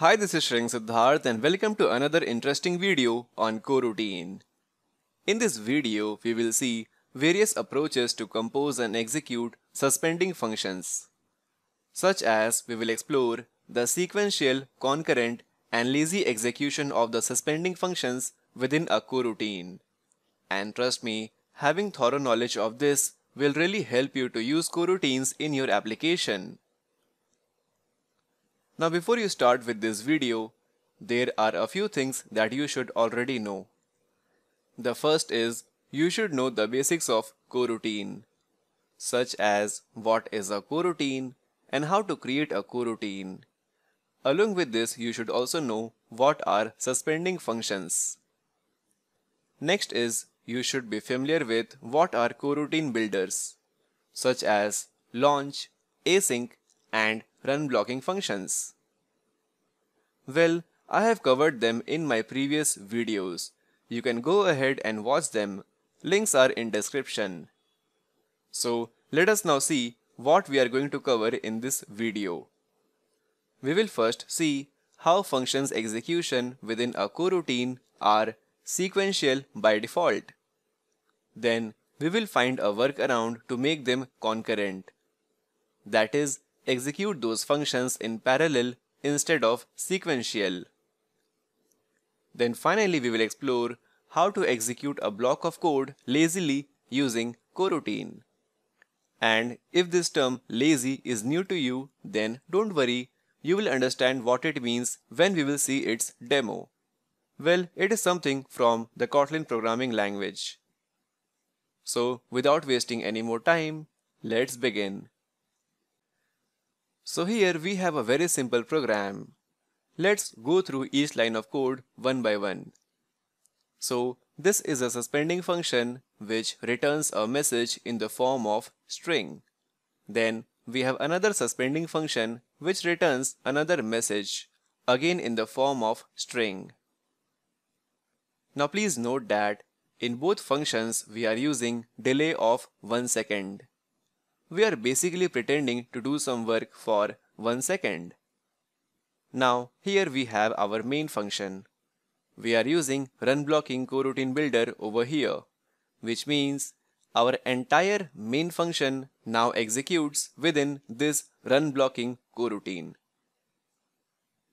Hi, this is Shring Siddharth and welcome to another interesting video on coroutine. In this video, we will see various approaches to compose and execute suspending functions, such as we will explore the sequential, concurrent and lazy execution of the suspending functions within a coroutine. And trust me, having thorough knowledge of this will really help you to use coroutines in your application. Now before you start with this video, there are a few things that you should already know. The first is, you should know the basics of coroutine, such as what is a coroutine and how to create a coroutine. Along with this, you should also know what are suspending functions. Next is, you should be familiar with what are coroutine builders, such as launch, async, and run blocking functions? Well, I have covered them in my previous videos. You can go ahead and watch them. Links are in description. So let us now see what we are going to cover in this video. We will first see how functions execution within a coroutine are sequential by default. Then we will find a workaround to make them concurrent. That is, execute those functions in parallel instead of sequential. Then finally we will explore how to execute a block of code lazily using coroutine. And if this term lazy is new to you, then don't worry, you will understand what it means when we will see its demo. Well, it is something from the Kotlin programming language. So without wasting any more time, let's begin. So here we have a very simple program. Let's go through each line of code one by one. So this is a suspending function which returns a message in the form of string. Then we have another suspending function which returns another message again in the form of string. Now please note that in both functions we are using delay of 1 second we are basically pretending to do some work for 1 second. Now here we have our main function. We are using run blocking coroutine builder over here, which means our entire main function now executes within this run blocking coroutine.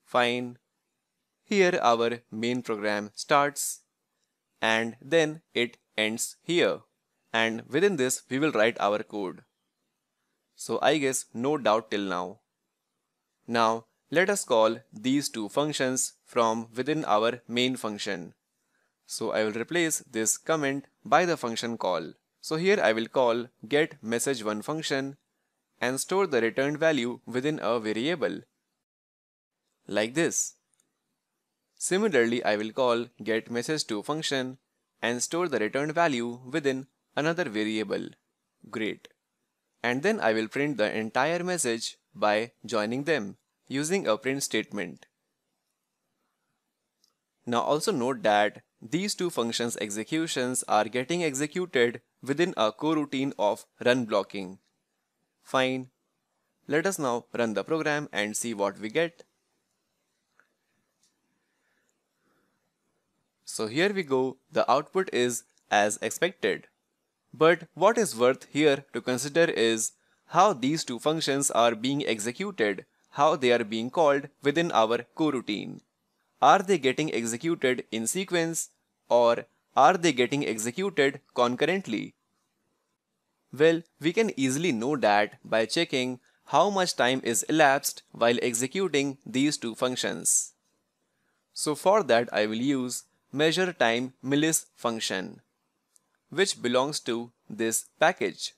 Fine. Here our main program starts and then it ends here. And within this we will write our code. So I guess no doubt till now. Now let us call these two functions from within our main function. So I will replace this comment by the function call. So here I will call get message1 function and store the returned value within a variable. Like this. Similarly, I will call get message2 function and store the returned value within another variable. Great and then I will print the entire message by joining them using a print statement. Now also note that these two functions executions are getting executed within a coroutine of run blocking. Fine. Let us now run the program and see what we get. So here we go, the output is as expected. But what is worth here to consider is how these two functions are being executed, how they are being called within our coroutine. Are they getting executed in sequence or are they getting executed concurrently? Well, we can easily know that by checking how much time is elapsed while executing these two functions. So for that I will use measure time millis function which belongs to this package.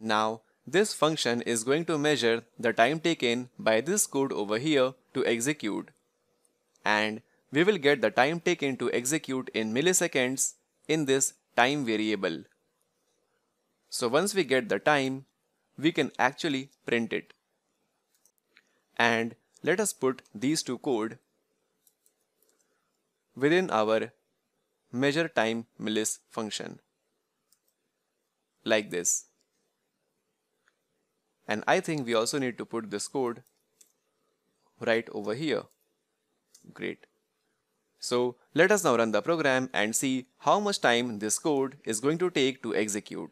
Now, this function is going to measure the time taken by this code over here to execute. And we will get the time taken to execute in milliseconds in this time variable. So once we get the time, we can actually print it. And let us put these two code within our measure time millis function like this. And I think we also need to put this code right over here. Great. So let us now run the program and see how much time this code is going to take to execute.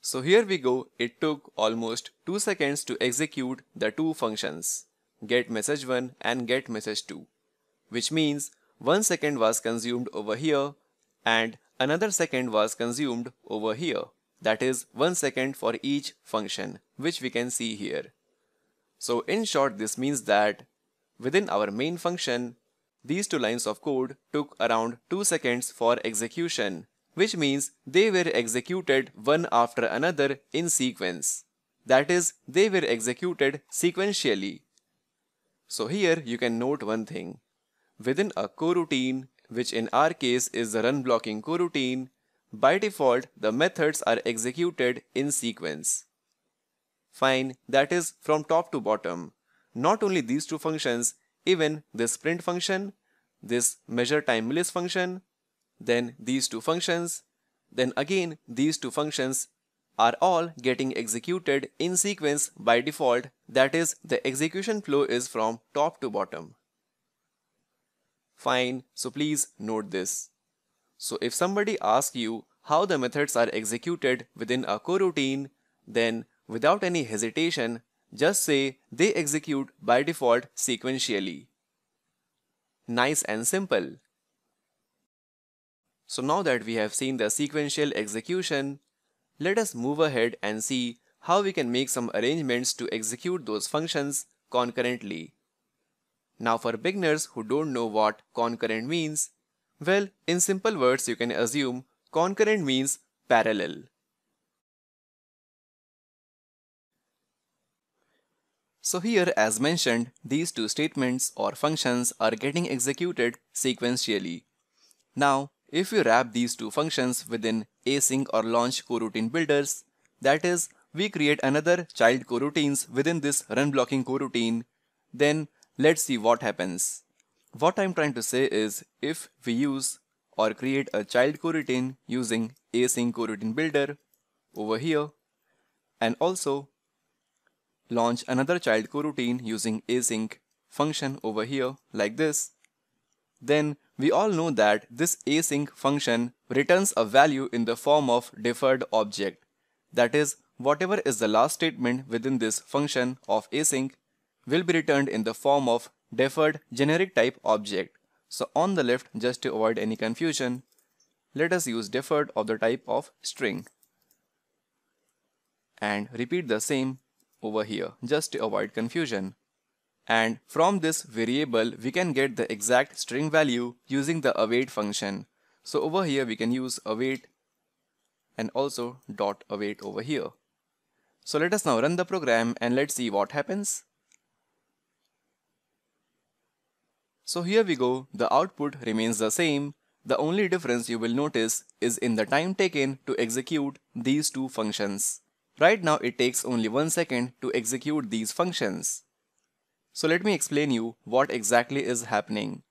So here we go, it took almost 2 seconds to execute the two functions, get message 1 and get message 2 which means 1 second was consumed over here and another second was consumed over here. That is 1 second for each function, which we can see here. So in short, this means that within our main function, these two lines of code took around 2 seconds for execution, which means they were executed one after another in sequence. That is, they were executed sequentially. So here you can note one thing within a coroutine, which in our case is the run blocking coroutine, by default the methods are executed in sequence. Fine, that is from top to bottom. Not only these two functions, even this print function, this measure time millis function, then these two functions, then again these two functions are all getting executed in sequence by default that is the execution flow is from top to bottom fine. So please note this. So if somebody asks you how the methods are executed within a coroutine, then without any hesitation, just say they execute by default sequentially. Nice and simple. So now that we have seen the sequential execution, let us move ahead and see how we can make some arrangements to execute those functions concurrently. Now for beginners who don't know what concurrent means, well, in simple words you can assume concurrent means parallel. So here as mentioned, these two statements or functions are getting executed sequentially. Now, if we wrap these two functions within async or launch coroutine builders, that is, we create another child coroutines within this run blocking coroutine, then Let's see what happens. What I'm trying to say is if we use or create a child coroutine using async coroutine builder over here and also launch another child coroutine using async function over here like this, then we all know that this async function returns a value in the form of deferred object. That is, whatever is the last statement within this function of async will be returned in the form of deferred generic type object. So on the left, just to avoid any confusion, let us use deferred of the type of string. And repeat the same over here, just to avoid confusion. And from this variable, we can get the exact string value using the await function. So over here, we can use await and also dot await over here. So let us now run the program and let's see what happens. So here we go, the output remains the same. The only difference you will notice is in the time taken to execute these two functions. Right now it takes only one second to execute these functions. So let me explain you what exactly is happening.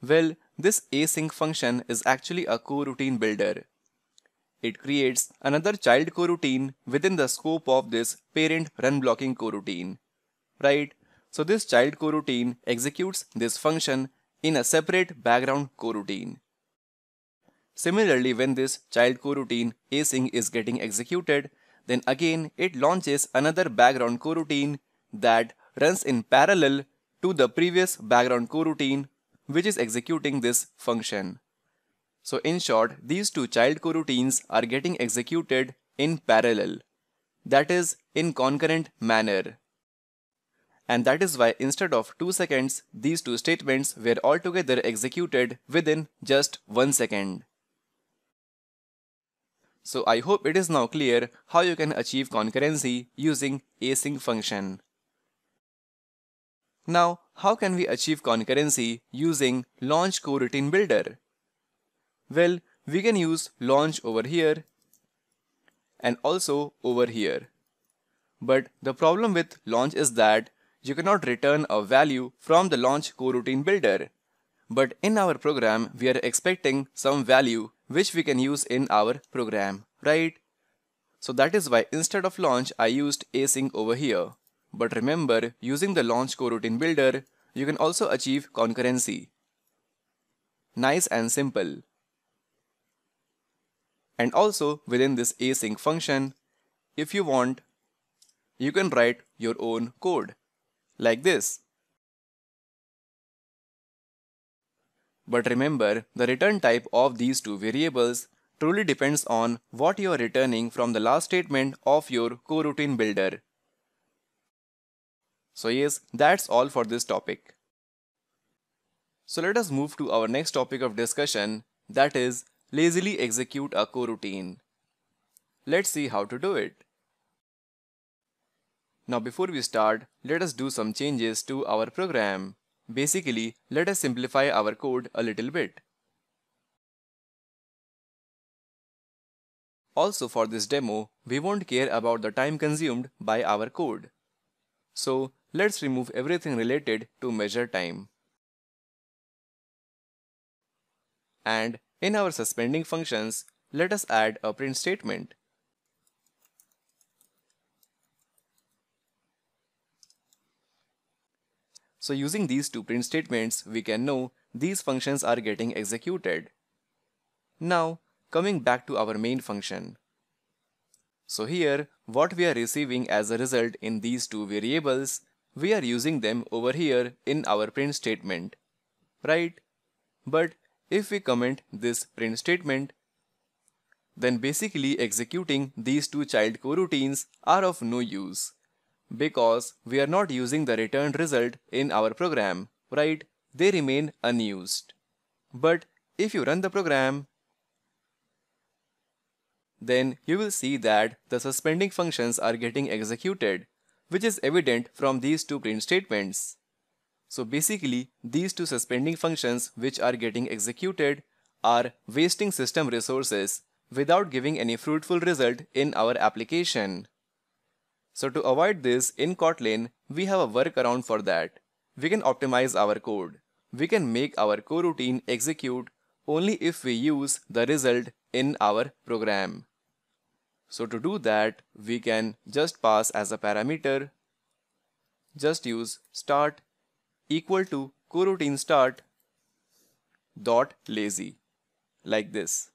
Well, this async function is actually a coroutine builder. It creates another child coroutine within the scope of this parent run blocking coroutine. Right, so this child coroutine executes this function in a separate background coroutine. Similarly, when this child coroutine async is getting executed, then again it launches another background coroutine that runs in parallel to the previous background coroutine which is executing this function. So in short, these two child coroutines are getting executed in parallel, that is in concurrent manner and that is why instead of 2 seconds, these two statements were altogether executed within just 1 second. So I hope it is now clear how you can achieve concurrency using async function. Now, how can we achieve concurrency using launch coroutine builder? Well, we can use launch over here and also over here. But the problem with launch is that you cannot return a value from the launch coroutine builder. But in our program, we are expecting some value which we can use in our program, right? So that is why instead of launch, I used async over here. But remember, using the launch coroutine builder, you can also achieve concurrency. Nice and simple. And also within this async function, if you want, you can write your own code like this. But remember, the return type of these two variables truly depends on what you are returning from the last statement of your coroutine builder. So yes, that's all for this topic. So let us move to our next topic of discussion, that is, lazily execute a coroutine. Let's see how to do it. Now before we start, let us do some changes to our program. Basically, let us simplify our code a little bit. Also for this demo, we won't care about the time consumed by our code. So let's remove everything related to measure time. And in our suspending functions, let us add a print statement. So using these two print statements, we can know these functions are getting executed. Now, coming back to our main function. So here, what we are receiving as a result in these two variables, we are using them over here in our print statement, right? But if we comment this print statement, then basically executing these two child coroutines are of no use because we are not using the returned result in our program, right? They remain unused. But if you run the program, then you will see that the suspending functions are getting executed, which is evident from these two print statements. So basically, these two suspending functions which are getting executed are wasting system resources without giving any fruitful result in our application. So to avoid this in Kotlin, we have a workaround for that. We can optimize our code. We can make our coroutine execute only if we use the result in our program. So to do that, we can just pass as a parameter, just use start equal to coroutine start dot lazy like this.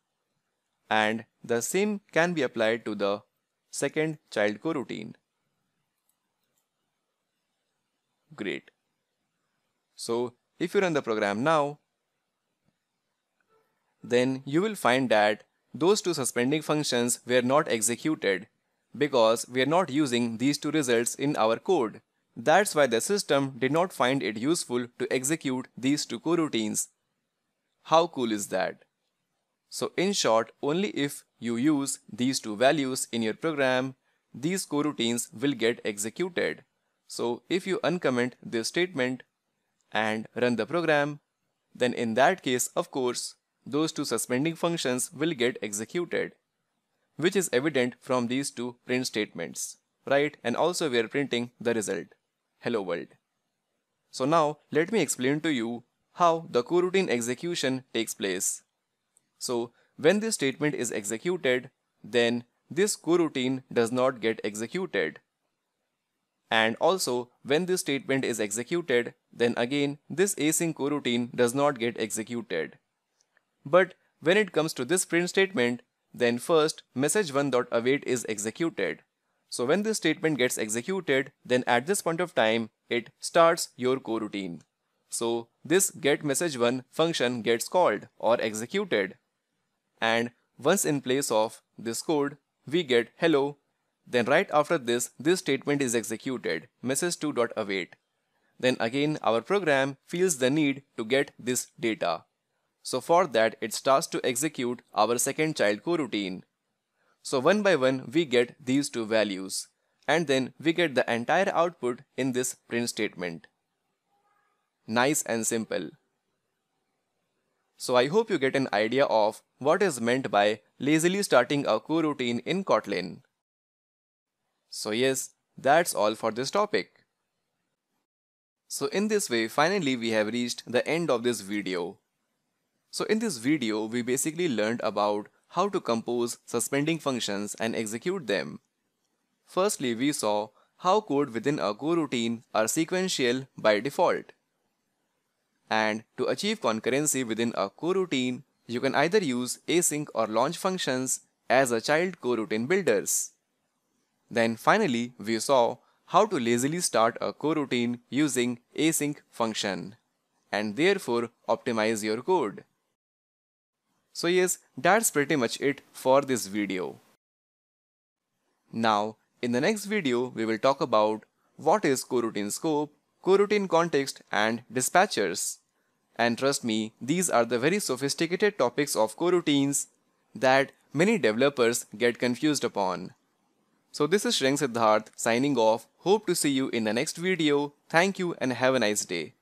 And the same can be applied to the second child coroutine. Great. So if you run the program now, then you will find that those two suspending functions were not executed because we are not using these two results in our code. That's why the system did not find it useful to execute these two coroutines. How cool is that? So in short, only if you use these two values in your program, these coroutines will get executed. So if you uncomment this statement and run the program, then in that case, of course, those two suspending functions will get executed, which is evident from these two print statements, right? And also we are printing the result, hello world. So now let me explain to you how the coroutine execution takes place. So when this statement is executed, then this coroutine does not get executed and also, when this statement is executed, then again, this async coroutine does not get executed. But when it comes to this print statement, then first message1.await is executed. So when this statement gets executed, then at this point of time, it starts your coroutine. So this get message1 function gets called or executed. And once in place of this code, we get hello then right after this, this statement is executed, message2.await. Then again, our program feels the need to get this data. So for that, it starts to execute our second child coroutine. So one by one, we get these two values. And then we get the entire output in this print statement. Nice and simple. So I hope you get an idea of what is meant by lazily starting a coroutine in Kotlin. So yes, that's all for this topic. So in this way, finally we have reached the end of this video. So in this video, we basically learned about how to compose suspending functions and execute them. Firstly, we saw how code within a coroutine are sequential by default. And to achieve concurrency within a coroutine, you can either use async or launch functions as a child coroutine builders. Then finally, we saw how to lazily start a coroutine using async function and therefore optimize your code. So yes, that's pretty much it for this video. Now, in the next video, we will talk about what is coroutine scope, coroutine context and dispatchers. And trust me, these are the very sophisticated topics of coroutines that many developers get confused upon. So this is Shreng Siddharth signing off. Hope to see you in the next video. Thank you and have a nice day.